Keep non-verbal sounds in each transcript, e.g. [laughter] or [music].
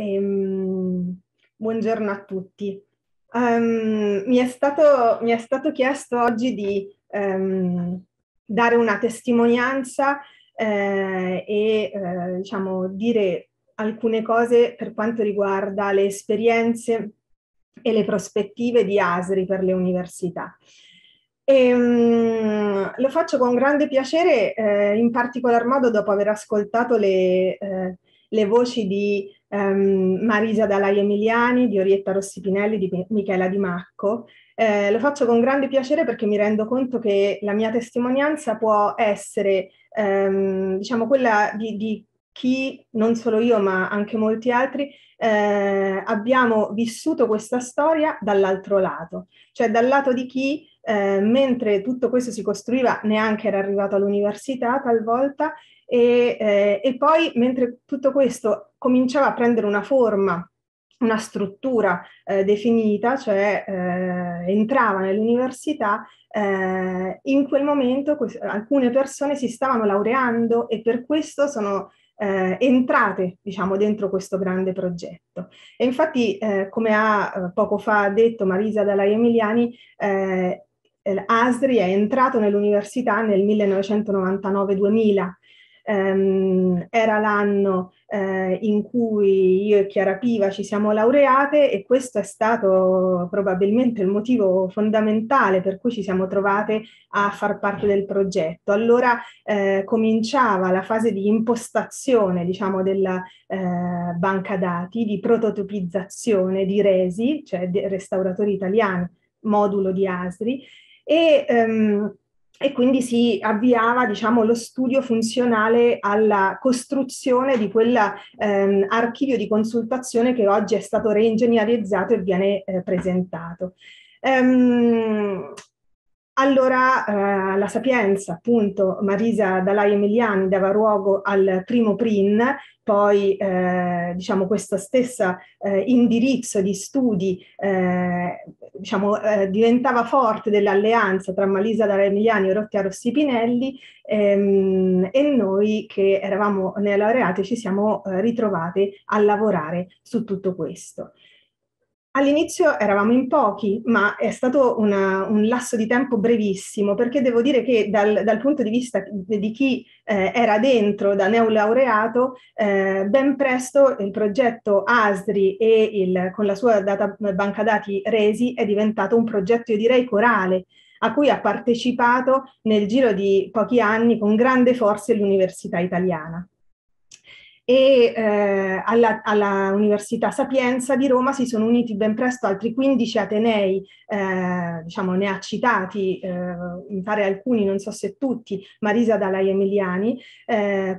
e ehm, buongiorno a tutti. Um, mi, è stato, mi, è stato, chiesto oggi di um, dare una testimonianza eh, e eh, diciamo, dire alcune cose per quanto riguarda le esperienze e le prospettive di ASRI per le università. E, um, lo faccio con grande piacere, eh, in particolar modo dopo aver ascoltato le, eh, le voci di ehm, Marisa Dalaia Emiliani, di Orietta Rossi Pinelli, di Michela Di Marco. Eh, lo faccio con grande piacere perché mi rendo conto che la mia testimonianza può essere ehm, diciamo quella di, di chi, non solo io ma anche molti altri, eh, abbiamo vissuto questa storia dall'altro lato, cioè dal lato di chi, eh, mentre tutto questo si costruiva, neanche era arrivato all'università talvolta e, eh, e poi mentre tutto questo cominciava a prendere una forma una struttura eh, definita, cioè eh, entrava nell'università, eh, in quel momento que- alcune persone si stavano laureando e per questo sono eh, entrate diciamo, dentro questo grande progetto. E infatti, eh, come ha eh, poco fa detto Marisa Dalai Emiliani, Asri è entrato nell'università nel 1999-2000 ehm, era l'anno eh, in cui io e Chiara Piva ci siamo laureate e questo è stato probabilmente il motivo fondamentale per cui ci siamo trovate a far parte del progetto. Allora eh, cominciava la fase di impostazione diciamo, della eh, banca dati, di prototipizzazione di Resi, cioè di Restauratori Italiani, modulo di ASRI, e ehm, e quindi si avviava diciamo, lo studio funzionale alla costruzione di quell'archivio ehm, di consultazione che oggi è stato reingegnerizzato e viene eh, presentato. Um, allora eh, la Sapienza, appunto, Marisa Dalai Emiliani dava luogo al primo PRIN, poi eh, diciamo questo stesso eh, indirizzo di studi eh, diciamo, eh, diventava forte dell'alleanza tra Marisa Dalai Emiliani e Rottia Rossi Pinelli ehm, e noi che eravamo neolaureate ci siamo eh, ritrovate a lavorare su tutto questo. All'inizio eravamo in pochi, ma è stato una, un lasso di tempo brevissimo, perché devo dire che dal, dal punto di vista di chi eh, era dentro da neolaureato, eh, ben presto il progetto ASDRI e il, con la sua data, eh, banca dati Resi è diventato un progetto, io direi, corale, a cui ha partecipato nel giro di pochi anni con grande forza l'Università Italiana e eh, alla, alla, Università Sapienza di Roma si sono uniti ben presto altri 15 Atenei, eh, diciamo ne ha citati, eh, mi pare alcuni, non so se tutti, Marisa Dalai Emiliani,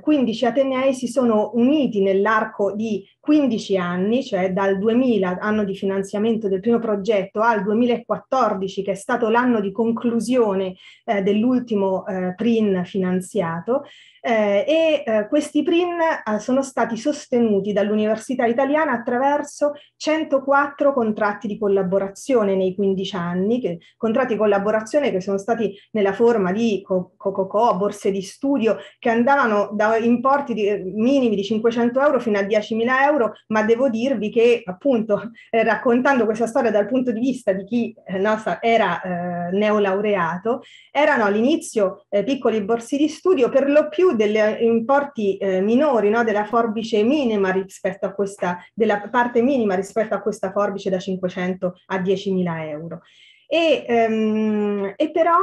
15 eh, Atenei si sono uniti nell'arco di 15 anni, cioè dal 2000, anno di finanziamento del primo progetto, al 2014, che è stato l'anno di conclusione eh, dell'ultimo eh, PRIN finanziato, eh, e eh, questi PRIN eh, sono stati sostenuti dall'Università Italiana attraverso 104 contratti di collaborazione nei 15 anni, che, contratti di collaborazione che sono stati nella forma di cococò, co- borse di studio, che andavano da importi di, minimi di 500 euro fino a 10.000 euro, ma devo dirvi che appunto eh, raccontando questa storia dal punto di vista di chi eh, no, era eh, neolaureato, erano all'inizio eh, piccoli borsi di studio per lo più delle importi eh, minori, no? della forbice minima rispetto a questa, della parte minima rispetto a questa forbice da 500 a 10.000 euro. E, ehm, e però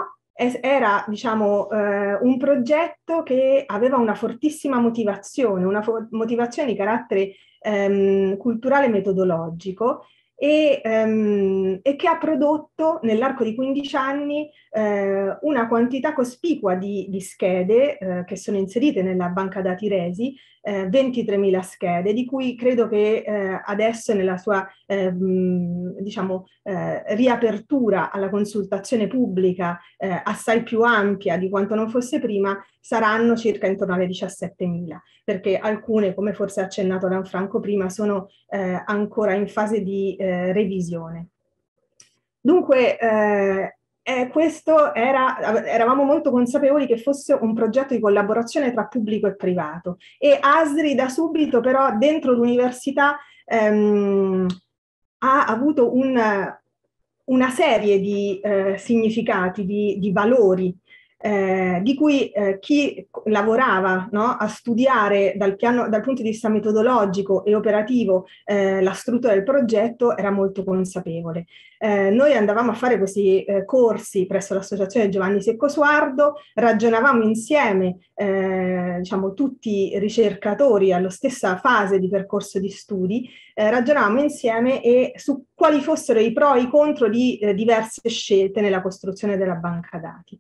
era diciamo, eh, un progetto che aveva una fortissima motivazione, una fo- motivazione di carattere ehm, culturale e metodologico, e, ehm, e che ha prodotto nell'arco di 15 anni eh, una quantità cospicua di, di schede eh, che sono inserite nella banca dati Resi, eh, 23.000 schede, di cui credo che eh, adesso nella sua ehm, diciamo, eh, riapertura alla consultazione pubblica eh, assai più ampia di quanto non fosse prima, saranno circa intorno alle 17.000, perché alcune, come forse ha accennato Lanfranco prima, sono ancora in fase di eh, revisione. Dunque, eh, eh, questo era, eravamo molto consapevoli che fosse un progetto di collaborazione tra pubblico e privato e Asri da subito però dentro l'università ehm, ha avuto un, una serie di eh, significati, di, di valori eh, di cui eh, chi lavorava no, a studiare dal, piano, dal, punto di vista metodologico e operativo eh, la struttura del progetto era molto consapevole. Eh, noi andavamo a fare questi eh, corsi presso l'associazione Giovanni Seccosuardo, ragionavamo insieme eh, diciamo, tutti i ricercatori alla stessa fase di percorso di studi, ragionavamo insieme e su quali fossero i pro e i contro di diverse scelte nella costruzione della banca dati.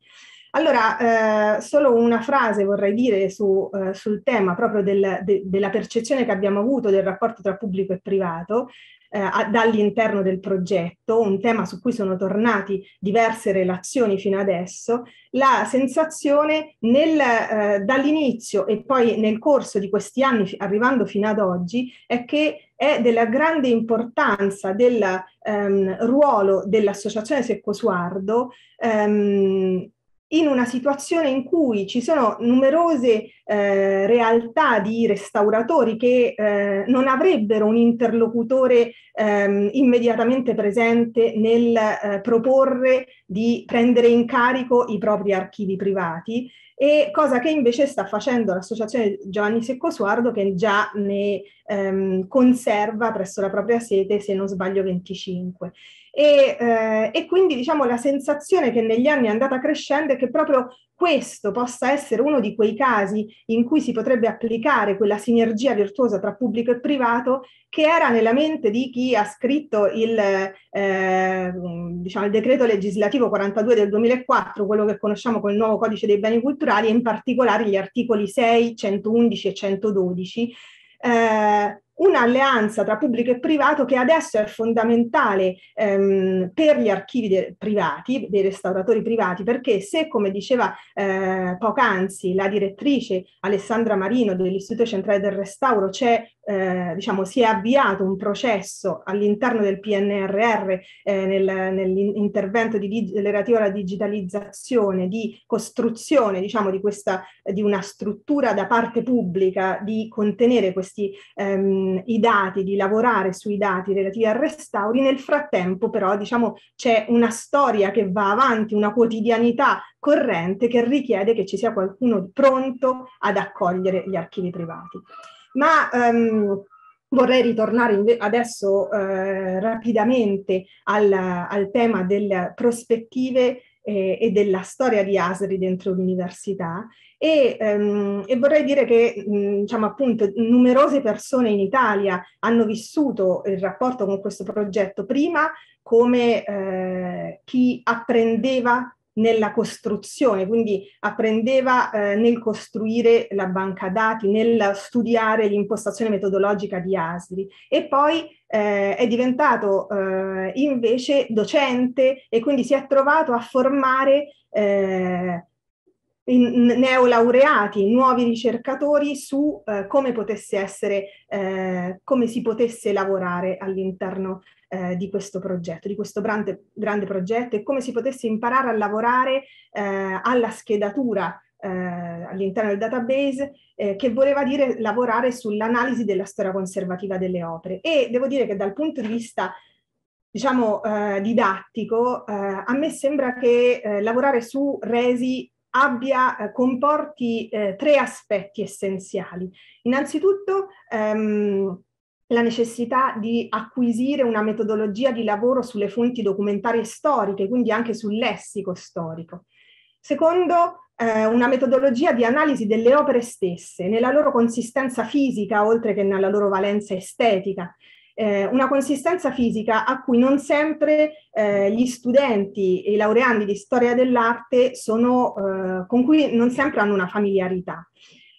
Allora, eh, solo una frase vorrei dire su, eh, sul tema proprio del, de, della percezione che abbiamo avuto del rapporto tra pubblico e privato eh, dall'interno del progetto, un tema su cui sono tornati diverse relazioni fino adesso, la sensazione nel, eh, dall'inizio e poi nel corso di questi anni, arrivando fino ad oggi, è che è della grande importanza del ehm, ruolo dell'associazione Seccosuardo. Ehm, in una situazione in cui ci sono numerose eh, realtà di restauratori che eh, non avrebbero un interlocutore ehm, immediatamente presente nel eh, proporre di prendere in carico i propri archivi privati e cosa che invece sta facendo l'associazione Giovanni Secco Suardo che già ne ehm, conserva presso la propria sede, se non sbaglio, 25 e, eh, e quindi diciamo la sensazione che negli anni è andata crescendo è che proprio questo possa essere uno di quei casi in cui si potrebbe applicare quella sinergia virtuosa tra pubblico e privato che era nella mente di chi ha scritto il, eh, diciamo, il decreto legislativo 42 del 2004, quello che conosciamo col nuovo codice dei beni culturali, e in particolare gli articoli 6, 111 e 112. Eh, un'alleanza tra pubblico e privato che adesso è fondamentale ehm, per gli archivi de- privati, dei restauratori privati, perché se, come diceva eh, poc'anzi la direttrice Alessandra Marino dell'Istituto Centrale del Restauro, c'è eh, diciamo, si è avviato un processo all'interno del PNRR eh, nel, nell'intervento di, relativo alla digitalizzazione, di costruzione diciamo, di, questa, di una struttura da parte pubblica di contenere questi, ehm, i dati, di lavorare sui dati relativi al restauri. Nel frattempo però diciamo, c'è una storia che va avanti, una quotidianità corrente che richiede che ci sia qualcuno pronto ad accogliere gli archivi privati ma ehm, Vorrei ritornare adesso eh, rapidamente al, al, tema delle prospettive eh, e della storia di Asri dentro l'università e, ehm, e, vorrei dire che mh, diciamo appunto numerose persone in Italia hanno vissuto il rapporto con questo progetto prima come eh, chi apprendeva nella costruzione, quindi apprendeva eh, nel costruire la banca dati, nel studiare l'impostazione metodologica di ASRI e poi eh, è diventato eh, invece docente e quindi si è trovato a formare eh, neolaureati, nuovi ricercatori su eh, come potesse essere, eh, come si potesse lavorare all'interno eh, di questo progetto, di questo grande, grande, progetto e come si potesse imparare a lavorare eh, alla schedatura eh, all'interno del database eh, che voleva dire lavorare sull'analisi della storia conservativa delle opere e devo dire che dal punto di vista diciamo eh, didattico eh, a me sembra che eh, lavorare su resi abbia, eh, comporti tre aspetti essenziali. Innanzitutto ehm, la necessità di acquisire una metodologia di lavoro sulle fonti documentarie storiche, quindi anche sul lessico storico. Secondo, eh, una metodologia di analisi delle opere stesse, nella loro consistenza fisica, oltre che nella loro valenza estetica. Eh, una consistenza fisica a cui non sempre eh, gli studenti e i laureandi di storia dell'arte sono, eh, con cui non sempre hanno una familiarità.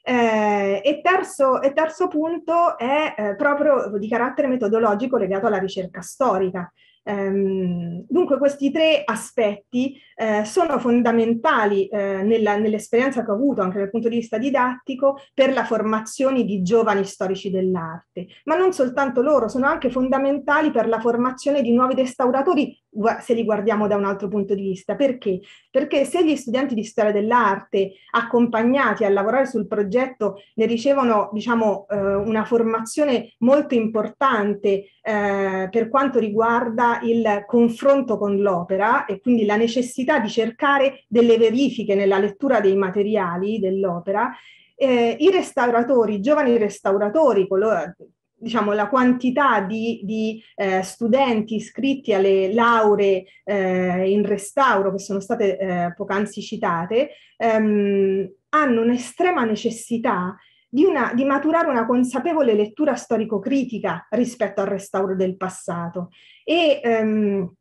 Eh, e, terzo, e, terzo, punto è eh, proprio di carattere metodologico legato alla ricerca storica, Ehm, dunque questi tre aspetti eh, sono fondamentali eh, nella, nell'esperienza che ho avuto anche dal punto di vista didattico per la formazione di giovani storici dell'arte, ma non soltanto loro, sono anche fondamentali per la formazione di nuovi restauratori se li guardiamo da un altro punto di vista. Perché? Perché se gli studenti di storia dell'arte accompagnati a lavorare sul progetto ne ricevono diciamo, eh, una formazione molto importante eh, per quanto riguarda il confronto con l'opera e quindi la necessità di cercare delle verifiche nella lettura dei materiali dell'opera, eh, i restauratori, i giovani restauratori, coloro, diciamo, la quantità di, di eh, studenti iscritti alle lauree eh, in restauro che sono state eh, poc'anzi citate, ehm, hanno un'estrema necessità di, una, di maturare una consapevole lettura storico-critica rispetto al restauro del passato. E, ehm,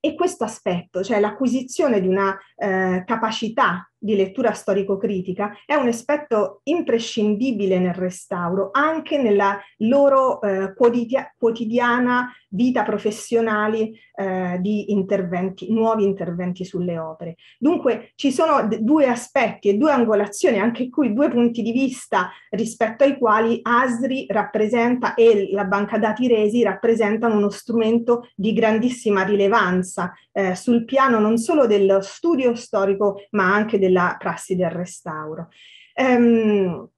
e questo aspetto, cioè l'acquisizione di una eh, capacità di lettura storico-critica è un aspetto imprescindibile nel restauro, anche nella loro eh, quotidia- quotidiana vita professionale eh, di interventi, nuovi interventi sulle opere. Dunque ci sono d- due aspetti e due angolazioni, anche qui due punti di vista rispetto ai quali ASRI rappresenta e la banca dati Resi rappresentano uno strumento di grandissima rilevanza eh, sul piano non solo dello studio storico ma anche della prassi del restauro. Ehm,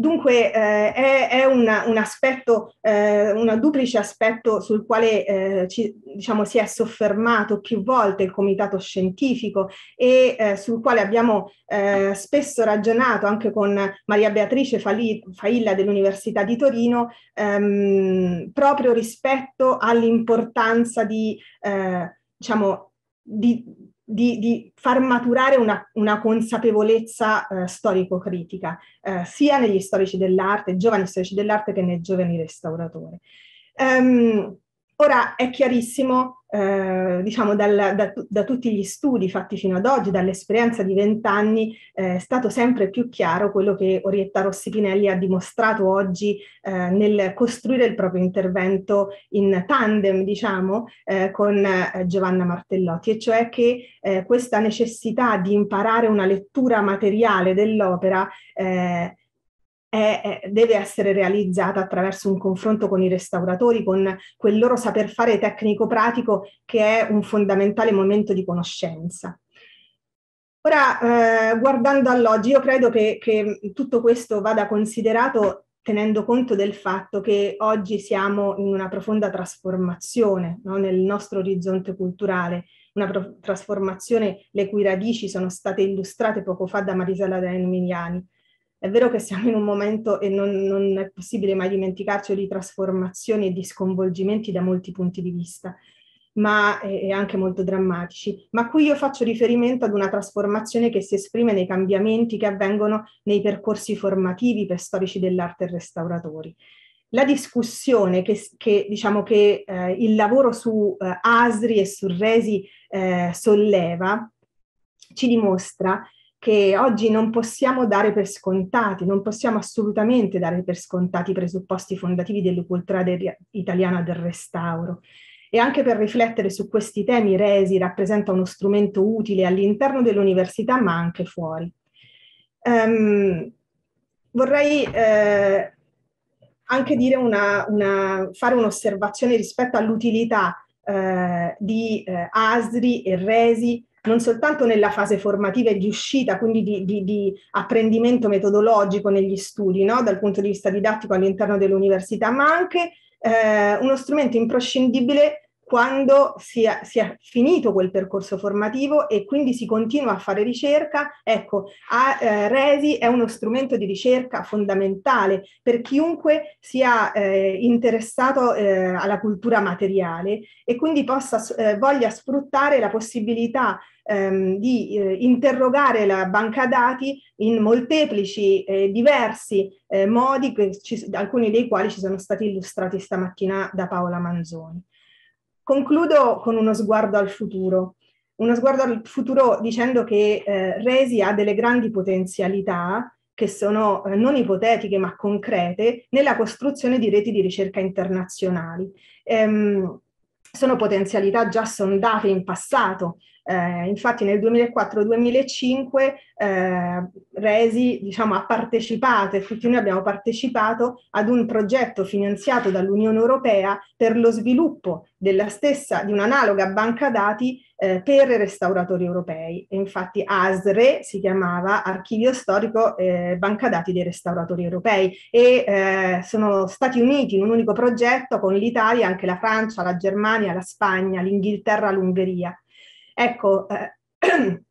Dunque eh, è, è una, un aspetto, eh, un duplice aspetto sul quale eh, ci, diciamo, si è soffermato più volte il comitato scientifico e eh, sul quale abbiamo eh, spesso ragionato anche con Maria Beatrice Fali, Failla dell'Università di Torino ehm, proprio rispetto all'importanza di, eh, diciamo, di di, di far maturare una, una consapevolezza eh, storico-critica, eh, sia negli storici dell'arte, giovani storici dell'arte, che nei giovani restauratori. Um, Ora è chiarissimo, eh, diciamo, dal, da, da, tutti gli studi fatti fino ad oggi, dall'esperienza di vent'anni, eh, è stato sempre più chiaro quello che Orietta Rossi Pinelli ha dimostrato oggi eh, nel costruire il proprio intervento in tandem, diciamo, eh, con eh, Giovanna Martellotti, e cioè che eh, questa necessità di imparare una lettura materiale dell'opera eh, è, deve essere realizzata attraverso un confronto con i restauratori, con quel loro saper fare tecnico-pratico che è un fondamentale momento di conoscenza. Ora, eh, guardando all'oggi, io credo che, che tutto questo vada considerato tenendo conto del fatto che oggi siamo in una profonda trasformazione no, nel nostro orizzonte culturale, una pro- trasformazione le cui radici sono state illustrate poco fa da Marisela Daniel Miniani. È vero che siamo in un momento e non, non è possibile mai dimenticarci di trasformazioni e di sconvolgimenti da molti punti di vista, ma eh, anche molto drammatici. Ma qui io faccio riferimento ad una trasformazione che si esprime nei cambiamenti che avvengono nei percorsi formativi per storici dell'arte e restauratori la discussione che, che, diciamo che eh, il lavoro su eh, Asri e su Resi eh, solleva ci dimostra che oggi non possiamo dare per scontati, non possiamo assolutamente dare per scontati i presupposti fondativi della de- italiana del restauro. E anche per riflettere su questi temi, Resi rappresenta uno strumento utile all'interno dell'università, ma anche fuori. Um, vorrei eh, anche una, una, fare un'osservazione rispetto all'utilità eh, di eh, Asri e Resi non soltanto nella fase formativa e di uscita, quindi di, di, di apprendimento metodologico negli studi, no? dal punto di vista didattico all'interno dell'università, ma anche eh, uno strumento imprescindibile quando si è, si è, finito quel percorso formativo e quindi si continua a fare ricerca, ecco, a, eh, Resi è uno strumento di ricerca fondamentale per chiunque sia eh, interessato eh, alla cultura materiale e quindi possa, eh, voglia sfruttare la possibilità ehm, di eh, interrogare la banca dati in molteplici e eh, diversi modi, ci, alcuni dei quali ci sono stati illustrati stamattina da Paola Manzoni. Concludo con uno sguardo al futuro, uno sguardo al futuro dicendo che eh, Resi ha delle grandi potenzialità che sono eh, non ipotetiche ma concrete nella costruzione di reti di ricerca internazionali. Ehm, sono potenzialità già sondate in passato eh, infatti nel 2004-2005 eh, Resi diciamo, ha partecipato e tutti noi abbiamo partecipato ad un progetto finanziato dall'Unione Europea per lo sviluppo della stessa, di un'analoga banca dati eh, per restauratori europei. E infatti ASRE si chiamava Archivio Storico eh, Banca Dati dei Restauratori Europei e eh, sono stati uniti in un unico progetto con l'Italia, anche la Francia, la Germania, la Spagna, l'Inghilterra, l'Ungheria. Ecco, eh, [clears throat]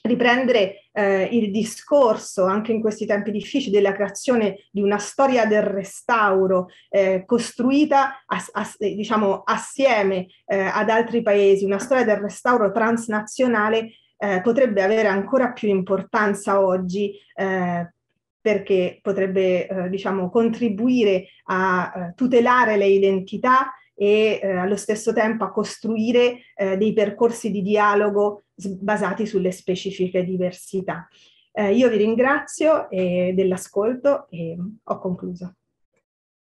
riprendere eh, il discorso anche in questi tempi difficili della creazione di una storia del restauro eh, costruita as, as, diciamo assieme eh, ad altri paesi, una storia del restauro transnazionale eh, potrebbe avere ancora più importanza oggi eh, perché potrebbe eh, diciamo contribuire a tutelare le identità e eh, allo stesso tempo a costruire eh, dei percorsi di dialogo basati sulle specifiche diversità. Eh, io vi ringrazio eh, dell'ascolto e ho concluso.